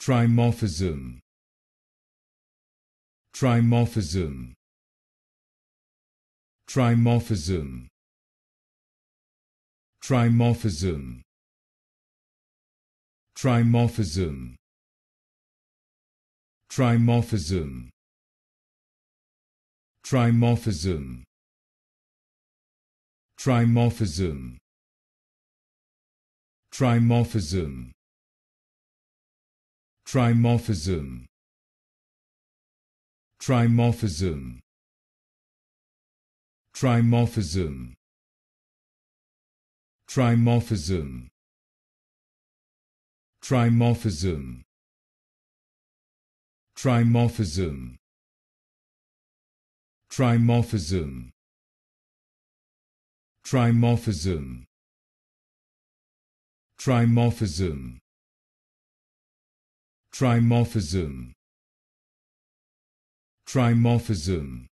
Trimorphism. Trimorphism. Trimorphism. Trimorphism. Trimorphism. Trimorphism. Trimorphism. Trimorphism. Trimorphism. Trimorphism. Trimorphism. Trimorphism. Trimorphism. Trimorphism. Trimorphism. Trimorphism. Trimorphism. Trimorphism. Trimorphism. Trimorphism.